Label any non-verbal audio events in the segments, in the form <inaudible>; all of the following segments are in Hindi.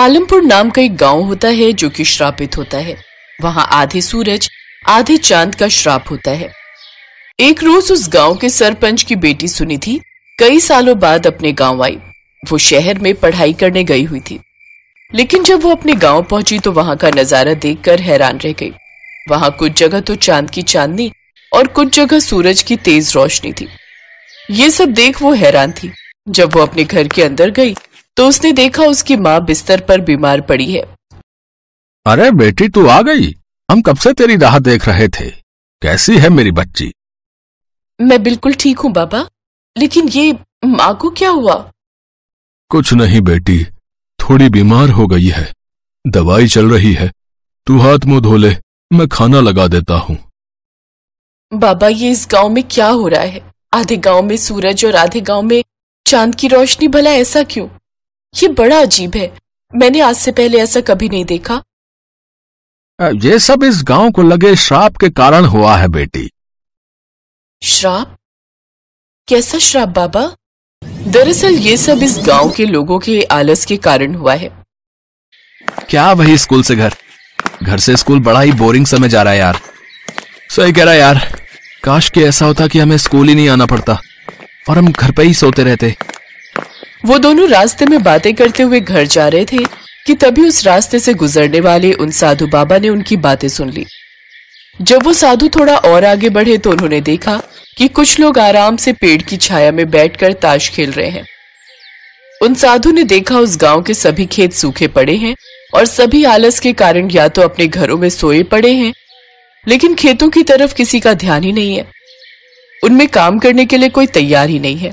पालमपुर नाम का एक गांव होता है जो कि श्रापित होता है वहां आधे सूरज आधे चांद का श्राप होता है एक रोज उस गांव के सरपंच की बेटी सुनी थी कई सालों बाद अपने गांव आई वो शहर में पढ़ाई करने गई हुई थी लेकिन जब वो अपने गांव पहुंची तो वहां का नजारा देखकर हैरान रह गई वहां कुछ जगह तो चांद की चांदनी और कुछ जगह सूरज की तेज रोशनी थी ये सब देख वो हैरान थी जब वो अपने घर के अंदर गई तो उसने देखा उसकी माँ बिस्तर पर बीमार पड़ी है अरे बेटी तू आ गई हम कब से तेरी राह देख रहे थे कैसी है मेरी बच्ची मैं बिल्कुल ठीक हूँ बाबा लेकिन ये माँ को क्या हुआ कुछ नहीं बेटी थोड़ी बीमार हो गई है दवाई चल रही है तू हाथ मुंह धो ले मैं खाना लगा देता हूँ बाबा ये इस गांव में क्या हो रहा है आधे गांव में सूरज और आधे गांव में चांद की रोशनी भला ऐसा क्यों ये बड़ा अजीब है मैंने आज से पहले ऐसा कभी नहीं देखा ये सब इस गांव को लगे श्राप के कारण हुआ है बेटी श्राप कैसा श्राप बाबा दरअसल ये सब इस गांव के लोगों के आलस के कारण हुआ है क्या वही स्कूल से घर घर से स्कूल बड़ा ही बोरिंग समय जा रहा है यार सही कह रहा यार काश के ऐसा होता कि हमें स्कूल ही नहीं आना पड़ता और हम घर पे ही सोते रहते वो दोनों रास्ते में बातें करते हुए घर जा रहे थे कि तभी उस रास्ते से गुजरने वाले उन साधु बाबा ने उनकी बातें सुन ली जब वो साधु थोड़ा और आगे बढ़े तो उन्होंने देखा कि कुछ लोग आराम से पेड़ की छाया में बैठकर ताश खेल रहे हैं उन साधु ने देखा उस गांव के सभी खेत सूखे पड़े हैं और सभी आलस के कारण या तो अपने घरों में सोए पड़े हैं लेकिन खेतों की तरफ किसी का ध्यान ही नहीं है उनमें काम करने के लिए कोई तैयार ही नहीं है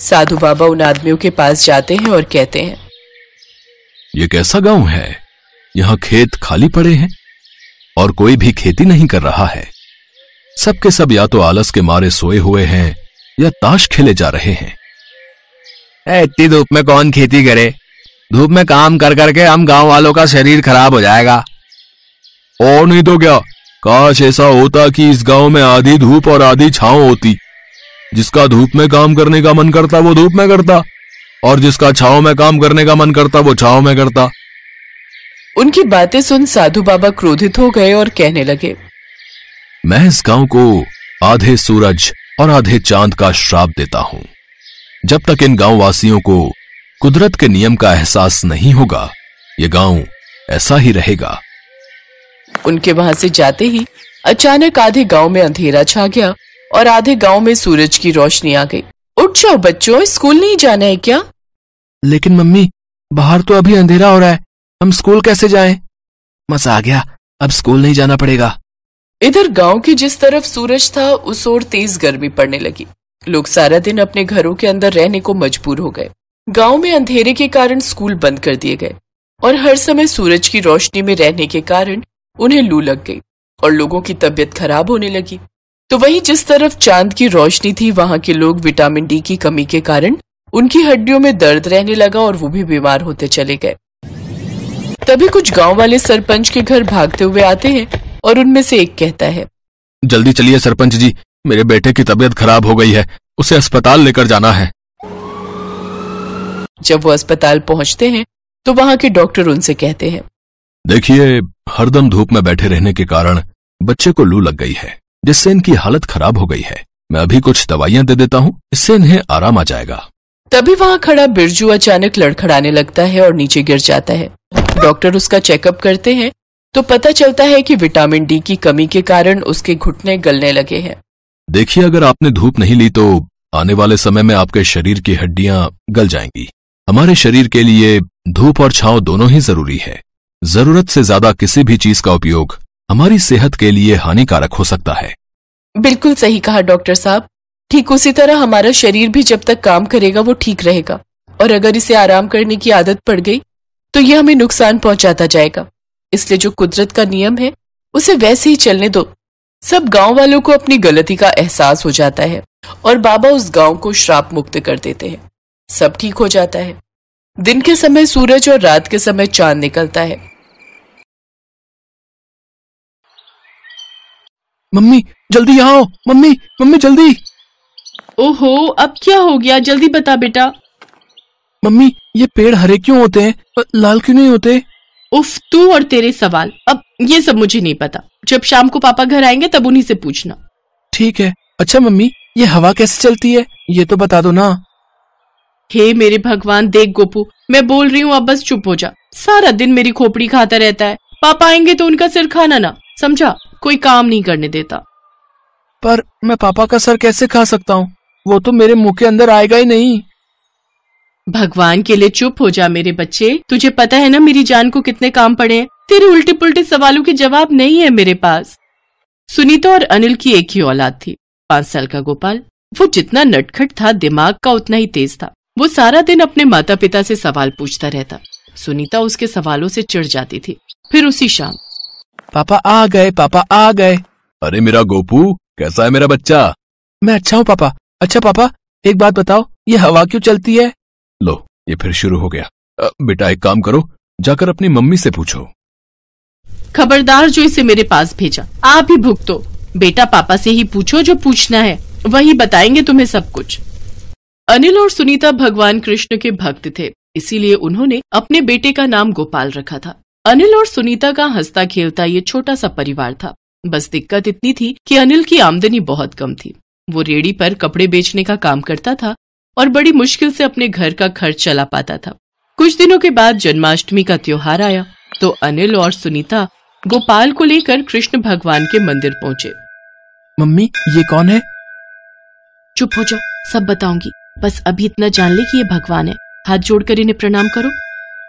साधु बाबा उन आदमियों के पास जाते हैं और कहते हैं ये कैसा गांव है यहाँ खेत खाली पड़े हैं और कोई भी खेती नहीं कर रहा है सबके सब या तो आलस के मारे सोए हुए हैं या ताश खेले जा रहे हैं इतनी धूप में कौन खेती करे धूप में काम कर करके हम गांव वालों का शरीर खराब हो जाएगा और नहीं तो क्या काश ऐसा होता कि इस गांव में आधी धूप और आधी छाव होती जिसका धूप में काम करने का मन करता वो धूप में करता और जिसका छाव में काम करने का मन करता वो छाव में करता उनकी बातें सुन साधु बाबा क्रोधित हो गए और कहने लगे मैं इस गांव को आधे सूरज और आधे चांद का श्राप देता हूं जब तक इन गांव वासियों को कुदरत के नियम का एहसास नहीं होगा ये गांव ऐसा ही रहेगा उनके वहां से जाते ही अचानक आधे गांव में अंधेरा छा गया और आधे गांव में सूरज की रोशनी आ गई उठ जाओ बच्चों स्कूल नहीं जाना है क्या लेकिन मम्मी बाहर तो अभी अंधेरा हो रहा है हम स्कूल कैसे जाएं? मजा आ गया अब स्कूल नहीं जाना पड़ेगा इधर गांव की जिस तरफ सूरज था उस ओर तेज गर्मी पड़ने लगी लोग सारा दिन अपने घरों के अंदर रहने को मजबूर हो गए गांव में अंधेरे के कारण स्कूल बंद कर दिए गए और हर समय सूरज की रोशनी में रहने के कारण उन्हें लू लग गई और लोगों की तबीयत खराब होने लगी तो वहीं जिस तरफ चांद की रोशनी थी वहां के लोग विटामिन डी की कमी के कारण उनकी हड्डियों में दर्द रहने लगा और वो भी बीमार होते चले गए तभी कुछ गांव वाले सरपंच के घर भागते हुए आते हैं और उनमें से एक कहता है जल्दी चलिए सरपंच जी मेरे बेटे की तबीयत खराब हो गई है उसे अस्पताल लेकर जाना है जब वो अस्पताल पहुंचते हैं तो वहाँ के डॉक्टर उनसे कहते हैं देखिए हरदम धूप में बैठे रहने के कारण बच्चे को लू लग गई है जिससे इनकी हालत खराब हो गई है मैं अभी कुछ दवाइयां दे देता हूँ इससे इन्हें आराम आ जाएगा तभी वहाँ खड़ा बिरजू अचानक लड़खड़ाने लगता है और नीचे गिर जाता है डॉक्टर उसका चेकअप करते हैं तो पता चलता है कि विटामिन डी की कमी के कारण उसके घुटने गलने लगे हैं देखिए अगर आपने धूप नहीं ली तो आने वाले समय में आपके शरीर की हड्डियां गल जाएंगी हमारे शरीर के लिए धूप और छांव दोनों ही जरूरी है जरूरत से ज्यादा किसी भी चीज का उपयोग हमारी सेहत के लिए हानिकारक हो सकता है बिल्कुल सही कहा डॉक्टर साहब ठीक उसी तरह हमारा शरीर भी जब तक काम करेगा वो ठीक रहेगा और अगर इसे आराम करने की आदत पड़ गई तो ये हमें नुकसान पहुंचाता जाएगा इसलिए जो कुदरत का नियम है उसे वैसे ही चलने दो सब गांव वालों को अपनी गलती का एहसास हो जाता है और बाबा उस गांव को श्राप मुक्त कर देते हैं सब ठीक हो जाता है दिन के समय सूरज और रात के समय चांद निकलता है मम्मी जल्दी आओ मम्मी मम्मी जल्दी ओहो अब क्या हो गया जल्दी बता बेटा मम्मी ये पेड़ हरे क्यों होते हैं लाल क्यों नहीं होते उफ तू और तेरे सवाल अब ये सब मुझे नहीं पता जब शाम को पापा घर आएंगे तब उन्हीं से पूछना ठीक है अच्छा मम्मी ये हवा कैसे चलती है ये तो बता दो ना हे मेरे भगवान देख गोपू मैं बोल रही हूँ अब बस चुप हो जा सारा दिन मेरी खोपड़ी खाता रहता है पापा आएंगे तो उनका सिर खाना ना समझा कोई काम नहीं करने देता पर मैं पापा का सर कैसे खा सकता हूँ वो तो मेरे मुंह के अंदर आएगा ही नहीं भगवान के लिए चुप हो जा मेरे बच्चे तुझे पता है ना मेरी जान को कितने काम पड़े हैं तेरे उल्टे पुल्टे सवालों के जवाब नहीं है मेरे पास सुनीता और अनिल की एक ही औलाद थी पांच साल का गोपाल वो जितना नटखट था दिमाग का उतना ही तेज था वो सारा दिन अपने माता पिता से सवाल पूछता रहता सुनीता उसके सवालों से चिड़ जाती थी फिर उसी शाम पापा आ गए पापा आ गए अरे मेरा गोपू कैसा है मेरा बच्चा मैं अच्छा हूँ पापा अच्छा पापा एक बात बताओ ये हवा क्यों चलती है लो ये फिर शुरू हो गया बेटा एक काम करो जाकर अपनी मम्मी से पूछो खबरदार जो इसे मेरे पास भेजा आप ही भुगतो बेटा पापा से ही पूछो जो पूछना है वही बताएंगे तुम्हें सब कुछ अनिल और सुनीता भगवान कृष्ण के भक्त थे इसीलिए उन्होंने अपने बेटे का नाम गोपाल रखा था अनिल और सुनीता का हंसता खेलता ये छोटा सा परिवार था बस दिक्कत इतनी थी कि अनिल की आमदनी बहुत कम थी वो रेडी पर कपड़े बेचने का काम करता था और बड़ी मुश्किल से अपने घर का खर्च चला पाता था कुछ दिनों के बाद जन्माष्टमी का त्योहार आया तो अनिल और सुनीता गोपाल को लेकर कृष्ण भगवान के मंदिर पहुँचे मम्मी ये कौन है चुप हो जाओ सब बताऊंगी बस अभी इतना जान ले कि ये भगवान है हाथ जोड़कर इन्हें प्रणाम करो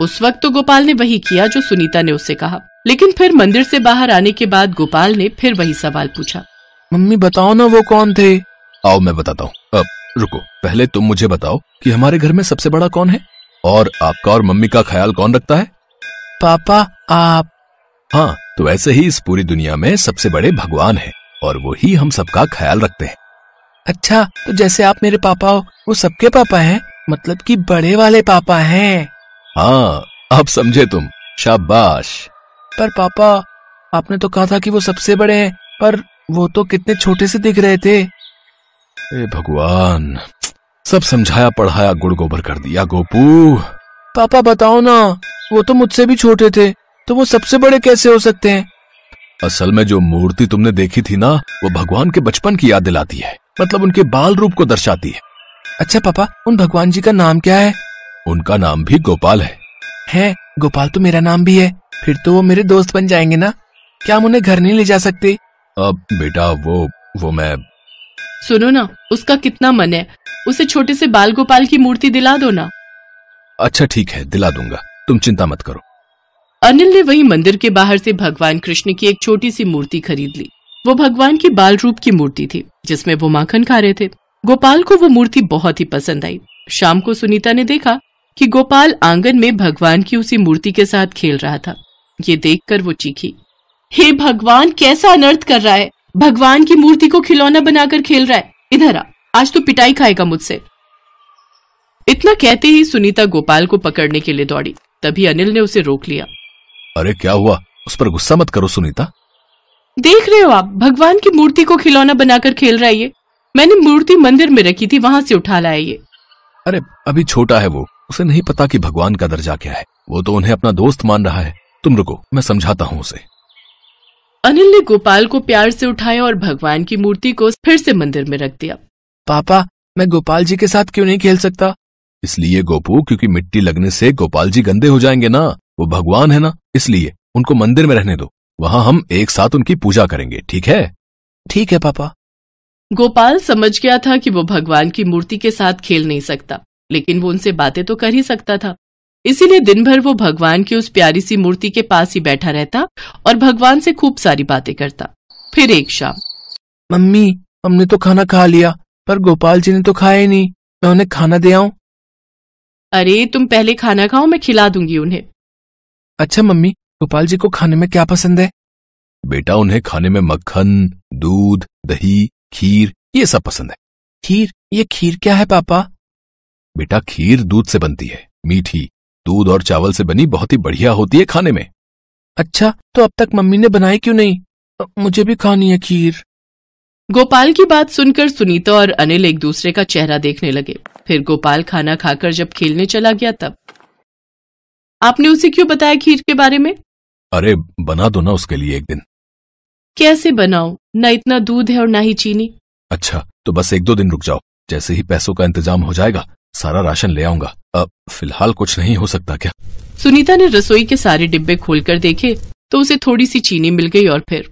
उस वक्त तो गोपाल ने वही किया जो सुनीता ने उससे कहा लेकिन फिर मंदिर से बाहर आने के बाद गोपाल ने फिर वही सवाल पूछा मम्मी बताओ ना वो कौन थे आओ मैं बताता हूँ अब रुको पहले तुम मुझे बताओ कि हमारे घर में सबसे बड़ा कौन है और आपका और मम्मी का ख्याल कौन रखता है पापा आप हाँ तो ऐसे ही इस पूरी दुनिया में सबसे बड़े भगवान है और वो ही हम सबका ख्याल रखते हैं अच्छा तो जैसे आप मेरे पापा हो वो सबके पापा हैं मतलब कि बड़े वाले पापा हैं हाँ अब समझे तुम शाबाश पर पापा आपने तो कहा था कि वो सबसे बड़े हैं पर वो तो कितने छोटे से दिख रहे थे ए भगवान सब समझाया पढ़ाया गुड़ गोबर कर दिया गोपू पापा बताओ ना वो तो मुझसे भी छोटे थे तो वो सबसे बड़े कैसे हो सकते हैं असल में जो मूर्ति तुमने देखी थी ना वो भगवान के बचपन की याद दिलाती है मतलब उनके बाल रूप को दर्शाती है अच्छा पापा उन भगवान जी का नाम क्या है उनका नाम भी गोपाल है है गोपाल तो मेरा नाम भी है फिर तो वो मेरे दोस्त बन जाएंगे ना क्या हम उन्हें घर नहीं ले जा सकते अब बेटा वो वो मैं सुनो ना उसका कितना मन है उसे छोटे से बाल गोपाल की मूर्ति दिला दो ना अच्छा ठीक है दिला दूंगा तुम चिंता मत करो अनिल ने वही मंदिर के बाहर से भगवान कृष्ण की एक छोटी सी मूर्ति खरीद ली वो भगवान की बाल रूप की मूर्ति थी जिसमें वो माखन खा रहे थे गोपाल को वो मूर्ति बहुत ही पसंद आई शाम को सुनीता ने देखा कि गोपाल आंगन में भगवान की उसी मूर्ति के साथ खेल रहा था ये देखकर वो चीखी हे भगवान कैसा अनर्थ कर रहा है भगवान की मूर्ति को खिलौना बनाकर खेल रहा है इधर आ आज तो पिटाई खाएगा मुझसे इतना कहते ही सुनीता गोपाल को पकड़ने के लिए दौड़ी तभी अनिल ने उसे रोक लिया अरे क्या हुआ उस पर गुस्सा मत करो सुनीता देख रहे हो आप भगवान की मूर्ति को खिलौना बनाकर खेल रहा है ये मैंने मूर्ति मंदिर में रखी थी वहाँ से उठा लाया ये अरे अभी छोटा है वो उसे नहीं पता कि भगवान का दर्जा क्या है वो तो उन्हें अपना दोस्त मान रहा है तुम रुको मैं समझाता हूँ उसे अनिल ने गोपाल को प्यार से उठाया और भगवान की मूर्ति को फिर से मंदिर में रख दिया पापा मैं गोपाल जी के साथ क्यों नहीं खेल सकता इसलिए गोपू क्योंकि मिट्टी लगने से गोपाल जी गंदे हो जाएंगे ना वो भगवान है ना इसलिए उनको मंदिर में रहने दो वहाँ हम एक साथ उनकी पूजा करेंगे ठीक है ठीक है पापा गोपाल समझ गया था कि वो भगवान की मूर्ति के साथ खेल नहीं सकता लेकिन वो उनसे बातें तो कर ही सकता था इसीलिए दिन भर वो भगवान की उस प्यारी सी मूर्ति के पास ही बैठा रहता और भगवान से खूब सारी बातें करता फिर एक शाम मम्मी हमने तो खाना खा लिया पर गोपाल जी ने तो खाया नहीं मैं उन्हें खाना दे आऊ अरे तुम पहले खाना खाओ मैं खिला दूंगी उन्हें अच्छा मम्मी गोपाल जी को खाने में क्या पसंद है बेटा उन्हें खाने में मक्खन दूध दही खीर ये सब पसंद है खीर ये खीर क्या है पापा बेटा खीर दूध से बनती है मीठी दूध और चावल से बनी बहुत ही बढ़िया होती है खाने में अच्छा तो अब तक मम्मी ने बनाई क्यों नहीं मुझे भी खानी है खीर गोपाल की बात सुनकर सुनीता और अनिल एक दूसरे का चेहरा देखने लगे फिर गोपाल खाना खाकर जब खेलने चला गया तब आपने उसे क्यों बताया खीर के बारे में अरे बना दो ना उसके लिए एक दिन कैसे बनाओ ना इतना दूध है और ना ही चीनी अच्छा तो बस एक दो दिन रुक जाओ जैसे ही पैसों का इंतजाम हो जाएगा सारा राशन ले आऊंगा अब फिलहाल कुछ नहीं हो सकता क्या सुनीता ने रसोई के सारे डिब्बे खोलकर देखे तो उसे थोड़ी सी चीनी मिल गई और फिर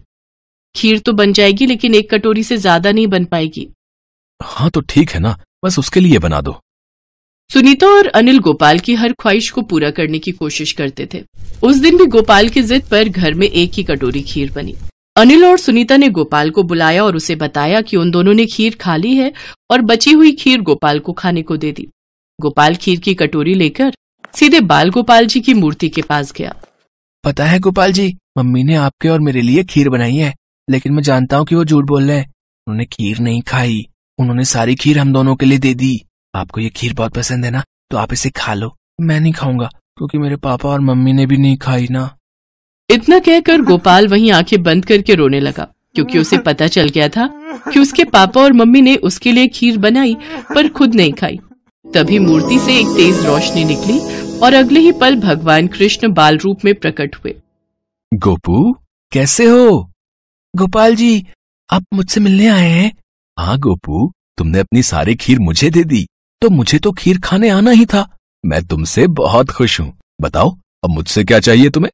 खीर तो बन जाएगी लेकिन एक कटोरी से ज्यादा नहीं बन पाएगी हाँ तो ठीक है ना बस उसके लिए बना दो सुनीता और अनिल गोपाल की हर ख्वाहिश को पूरा करने की कोशिश करते थे उस दिन भी गोपाल की जिद पर घर में एक ही कटोरी खीर बनी अनिल और सुनीता ने गोपाल को बुलाया और उसे बताया कि उन दोनों ने खीर खा ली है और बची हुई खीर गोपाल को खाने को दे दी गोपाल खीर की कटोरी लेकर सीधे बाल गोपाल जी की मूर्ति के पास गया पता है गोपाल जी मम्मी ने आपके और मेरे लिए खीर बनाई है लेकिन मैं जानता हूँ कि वो झूठ बोल रहे हैं उन्होंने खीर नहीं खाई उन्होंने सारी खीर हम दोनों के लिए दे दी आपको ये खीर बहुत पसंद है ना तो आप इसे खा लो मैं नहीं खाऊंगा क्योंकि मेरे पापा और मम्मी ने भी नहीं खाई ना इतना कहकर गोपाल वहीं आंखें बंद करके रोने लगा क्योंकि उसे पता चल गया था कि उसके पापा और मम्मी ने उसके लिए खीर बनाई पर खुद नहीं खाई तभी मूर्ति से एक तेज रोशनी निकली और अगले ही पल भगवान कृष्ण बाल रूप में प्रकट हुए गोपू कैसे हो गोपाल जी आप मुझसे मिलने आए हैं हाँ गोपू तुमने अपनी सारी खीर मुझे दे दी तो मुझे तो खीर खाने आना ही था मैं तुमसे बहुत खुश हूँ बताओ अब मुझसे क्या चाहिए तुम्हें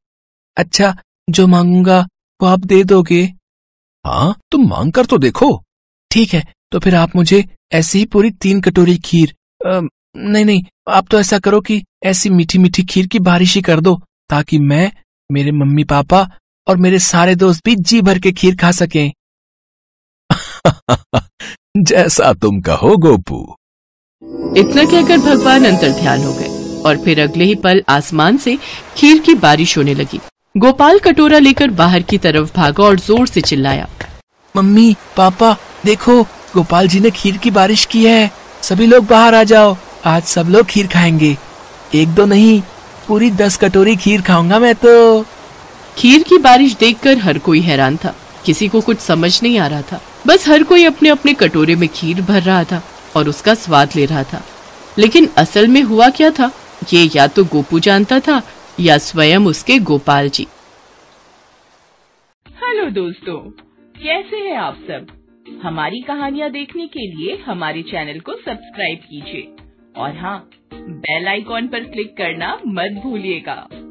अच्छा जो मांगूंगा वो आप दे दोगे हाँ तुम मांग कर तो देखो ठीक है तो फिर आप मुझे ऐसी ही पूरी तीन कटोरी खीर आ, नहीं नहीं आप तो ऐसा करो कि ऐसी मीठी मीठी खीर की बारिश ही कर दो ताकि मैं मेरे मम्मी पापा और मेरे सारे दोस्त भी जी भर के खीर खा सकें <laughs> जैसा तुम कहो गोपू इतना कहकर भगवान अंतर ध्यान हो गए और फिर अगले ही पल आसमान से खीर की बारिश होने लगी गोपाल कटोरा लेकर बाहर की तरफ भागा और जोर से चिल्लाया मम्मी पापा देखो गोपाल जी ने खीर की बारिश की है सभी लोग बाहर आ जाओ आज सब लोग खीर खाएंगे एक दो नहीं पूरी दस कटोरी खीर खाऊंगा मैं तो खीर की बारिश देखकर हर कोई हैरान था किसी को कुछ समझ नहीं आ रहा था बस हर कोई अपने अपने कटोरे में खीर भर रहा था और उसका स्वाद ले रहा था लेकिन असल में हुआ क्या था ये या तो गोपू जानता था या स्वयं उसके गोपाल जी हेलो दोस्तों कैसे हैं आप सब हमारी कहानियाँ देखने के लिए हमारे चैनल को सब्सक्राइब कीजिए और हाँ बेल आइकॉन पर क्लिक करना मत भूलिएगा